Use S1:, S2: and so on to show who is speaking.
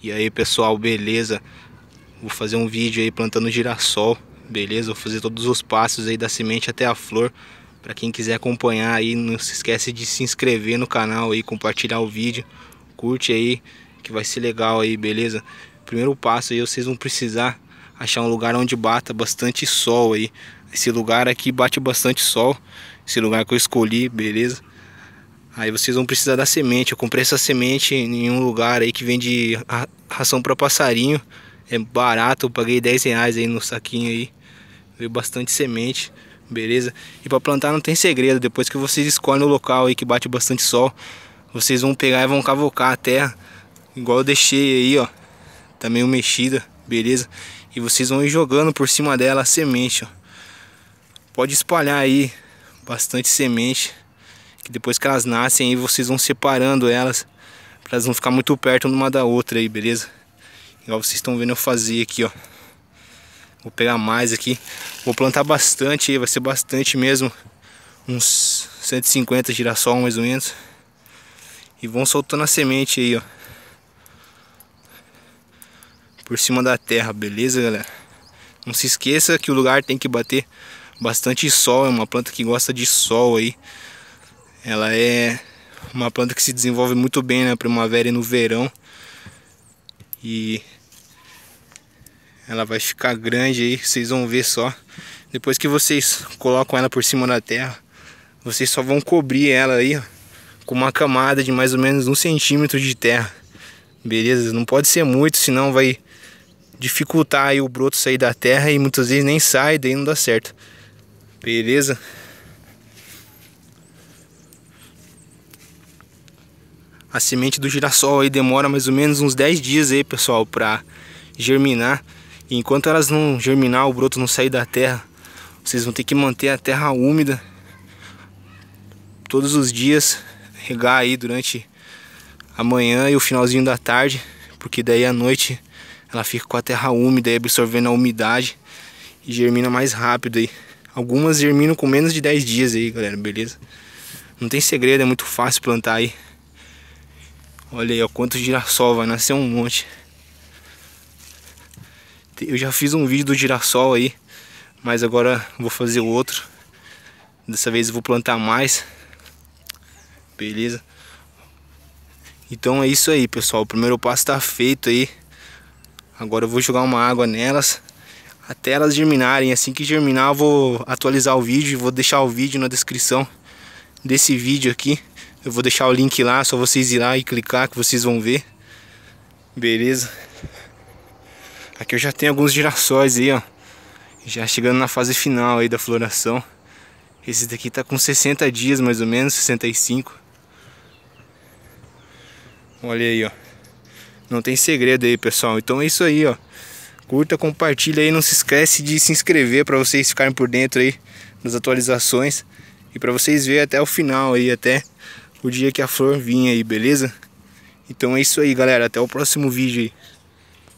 S1: E aí pessoal, beleza? Vou fazer um vídeo aí plantando girassol, beleza? Vou fazer todos os passos aí da semente até a flor. Para quem quiser acompanhar aí, não se esquece de se inscrever no canal aí, compartilhar o vídeo, curte aí, que vai ser legal aí, beleza? Primeiro passo aí, vocês vão precisar achar um lugar onde bata bastante sol aí. Esse lugar aqui bate bastante sol, esse lugar que eu escolhi, beleza? Aí vocês vão precisar da semente. Eu comprei essa semente em um lugar aí que vende ração para passarinho. É barato, eu paguei 10 reais aí no saquinho aí. Veio bastante semente, beleza? E para plantar não tem segredo. Depois que vocês escolhem o local aí que bate bastante sol, vocês vão pegar e vão cavocar a terra. Igual eu deixei aí, ó. Tá meio mexida, beleza? E vocês vão ir jogando por cima dela a semente, ó. Pode espalhar aí bastante semente que depois que elas nascem aí vocês vão separando elas para elas não ficar muito perto uma da outra aí, beleza? Igual vocês estão vendo eu fazer aqui, ó. Vou pegar mais aqui. Vou plantar bastante aí, vai ser bastante mesmo. Uns 150 girassol mais ou menos. E vão soltando a semente aí, ó. Por cima da terra, beleza, galera? Não se esqueça que o lugar tem que bater bastante sol. É uma planta que gosta de sol aí. Ela é uma planta que se desenvolve muito bem na né, primavera e no verão. E ela vai ficar grande aí, vocês vão ver só. Depois que vocês colocam ela por cima da terra, vocês só vão cobrir ela aí ó, com uma camada de mais ou menos um centímetro de terra. Beleza? Não pode ser muito, senão vai dificultar aí o broto sair da terra e muitas vezes nem sai, daí não dá certo. Beleza? A semente do girassol aí demora mais ou menos uns 10 dias aí, pessoal, para germinar. E enquanto elas não germinar, o broto não sair da terra, vocês vão ter que manter a terra úmida todos os dias, regar aí durante a manhã e o finalzinho da tarde, porque daí à noite ela fica com a terra úmida, e absorvendo a umidade e germina mais rápido aí. Algumas germinam com menos de 10 dias aí, galera, beleza? Não tem segredo, é muito fácil plantar aí. Olha aí, ó, quanto girassol, vai nascer um monte. Eu já fiz um vídeo do girassol aí, mas agora vou fazer outro. Dessa vez eu vou plantar mais. Beleza? Então é isso aí, pessoal. O primeiro passo está feito aí. Agora eu vou jogar uma água nelas até elas germinarem. Assim que germinar, eu vou atualizar o vídeo e vou deixar o vídeo na descrição desse vídeo aqui eu vou deixar o link lá, só vocês ir lá e clicar que vocês vão ver. Beleza? Aqui eu já tenho alguns girassóis aí, ó. Já chegando na fase final aí da floração. Esse daqui tá com 60 dias mais ou menos, 65. Olha aí, ó. Não tem segredo aí, pessoal. Então é isso aí, ó. Curta, compartilha aí, não se esquece de se inscrever para vocês ficarem por dentro aí das atualizações e para vocês verem até o final aí, até o dia que a flor vinha aí, beleza? Então é isso aí, galera. Até o próximo vídeo aí.